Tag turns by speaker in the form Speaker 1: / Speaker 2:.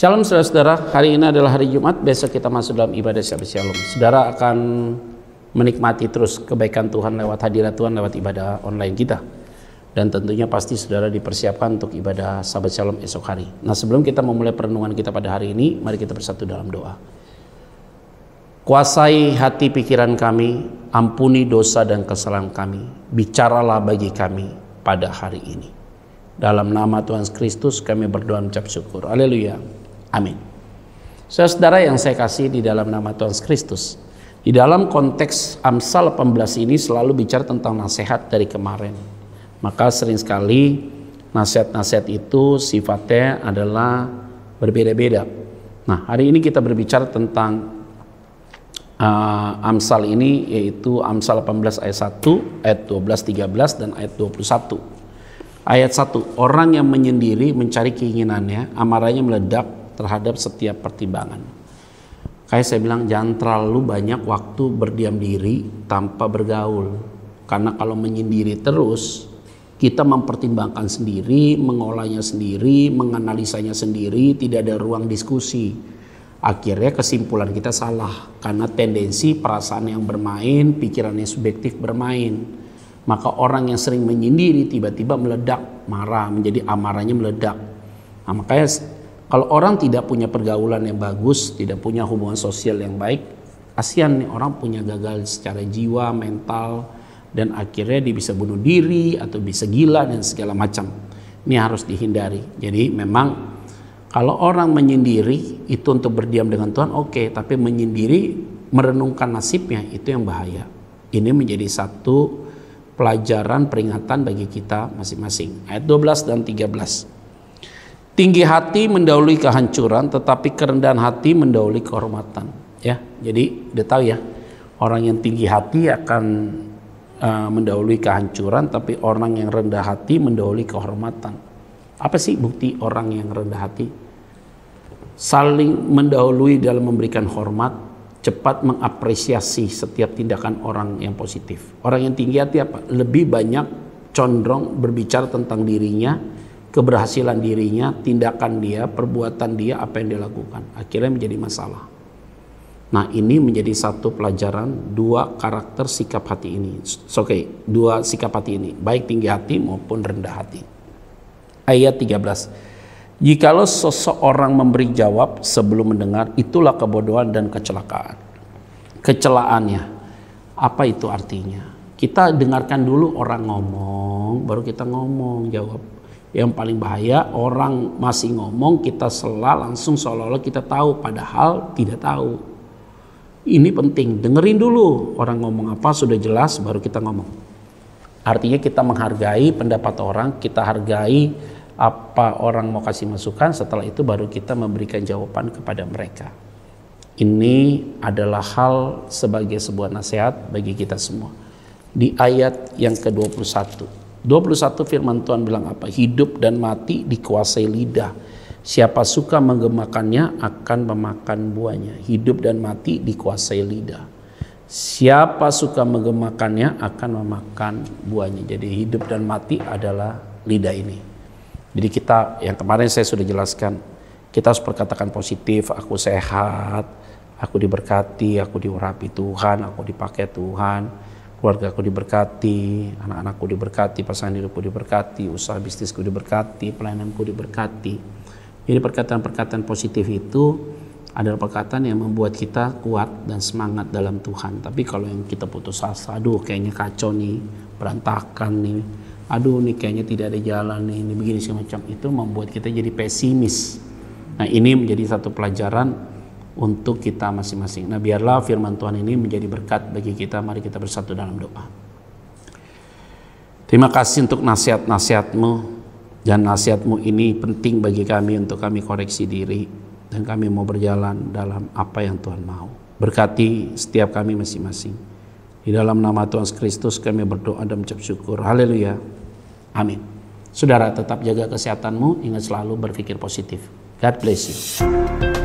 Speaker 1: Shalom saudara-saudara, hari ini adalah hari Jumat, besok kita masuk dalam ibadah Shabbat Shalom. Saudara akan menikmati terus kebaikan Tuhan lewat hadirat Tuhan, lewat ibadah online kita. Dan tentunya pasti saudara dipersiapkan untuk ibadah Sahabat Shalom esok hari. Nah sebelum kita memulai perenungan kita pada hari ini, mari kita bersatu dalam doa. Kuasai hati pikiran kami, ampuni dosa dan kesalahan kami. Bicaralah bagi kami pada hari ini. Dalam nama Tuhan Kristus kami berdoa mencap syukur. Haleluya. Amin. Saudara saudara yang saya kasih di dalam nama Tuhan Kristus, di dalam konteks Amsal 18 ini selalu bicara tentang nasihat dari kemarin. Maka sering sekali nasihat-nasihat itu sifatnya adalah berbeda-beda. Nah, hari ini kita berbicara tentang uh, Amsal ini yaitu Amsal 18 ayat 1, ayat 12, 13 dan ayat 21. Ayat 1, orang yang menyendiri mencari keinginannya, amarahnya meledak terhadap setiap pertimbangan. Kayak saya bilang jangan terlalu banyak waktu berdiam diri tanpa bergaul. Karena kalau menyendiri terus, kita mempertimbangkan sendiri, mengolahnya sendiri, menganalisanya sendiri, tidak ada ruang diskusi. Akhirnya kesimpulan kita salah karena tendensi perasaan yang bermain, pikiran yang subjektif bermain. Maka orang yang sering menyendiri tiba-tiba meledak, marah, menjadi amarahnya meledak. Nah, makanya kalau orang tidak punya pergaulan yang bagus, tidak punya hubungan sosial yang baik, kasihan nih orang punya gagal secara jiwa, mental, dan akhirnya dia bisa bunuh diri atau bisa gila dan segala macam. Ini harus dihindari. Jadi memang kalau orang menyendiri itu untuk berdiam dengan Tuhan oke, okay, tapi menyendiri merenungkan nasibnya itu yang bahaya. Ini menjadi satu pelajaran peringatan bagi kita masing-masing. Ayat 12 dan 13. Tinggi hati mendahului kehancuran, tetapi kerendahan hati mendahului kehormatan. Ya, jadi udah tahu ya, orang yang tinggi hati akan uh, mendahului kehancuran, tapi orang yang rendah hati mendahului kehormatan. Apa sih bukti orang yang rendah hati? Saling mendahului dalam memberikan hormat, cepat mengapresiasi setiap tindakan orang yang positif. Orang yang tinggi hati apa? Lebih banyak condong berbicara tentang dirinya keberhasilan dirinya, tindakan dia, perbuatan dia, apa yang dia lakukan, Akhirnya menjadi masalah. Nah ini menjadi satu pelajaran dua karakter sikap hati ini. Oke, okay, dua sikap hati ini, baik tinggi hati maupun rendah hati. Ayat 13. Jikalau seseorang memberi jawab sebelum mendengar, itulah kebodohan dan kecelakaan. Kecelaannya, apa itu artinya? Kita dengarkan dulu orang ngomong, baru kita ngomong jawab. Yang paling bahaya orang masih ngomong kita sela langsung seolah-olah kita tahu padahal tidak tahu. Ini penting, dengerin dulu orang ngomong apa sudah jelas baru kita ngomong. Artinya kita menghargai pendapat orang, kita hargai apa orang mau kasih masukan, setelah itu baru kita memberikan jawaban kepada mereka. Ini adalah hal sebagai sebuah nasihat bagi kita semua. Di ayat yang ke-21. 21 firman Tuhan bilang apa? Hidup dan mati dikuasai lidah. Siapa suka menggemakannya akan memakan buahnya. Hidup dan mati dikuasai lidah. Siapa suka menggemakannya akan memakan buahnya. Jadi hidup dan mati adalah lidah ini. Jadi kita yang kemarin saya sudah jelaskan, kita harus perkatakan positif, aku sehat, aku diberkati, aku diurapi Tuhan, aku dipakai Tuhan keluarga aku diberkati, anak-anakku diberkati, pasangan hidupku diberkati, usaha bisnisku diberkati, pelayananku diberkati. Jadi perkataan-perkataan positif itu adalah perkataan yang membuat kita kuat dan semangat dalam Tuhan. Tapi kalau yang kita putus asa, aduh kayaknya kacau nih, berantakan nih, aduh nih kayaknya tidak ada jalan nih, ini begini semacam itu membuat kita jadi pesimis. Nah ini menjadi satu pelajaran untuk kita masing-masing. Nah, biarlah firman Tuhan ini menjadi berkat bagi kita. Mari kita bersatu dalam doa. Terima kasih untuk nasihat-nasihatmu dan nasihatmu ini penting bagi kami untuk kami koreksi diri dan kami mau berjalan dalam apa yang Tuhan mau. Berkati setiap kami masing-masing. Di dalam nama Tuhan Kristus kami berdoa dan mencap syukur. Haleluya. Amin. Saudara tetap jaga kesehatanmu, ingat selalu berpikir positif. God bless you.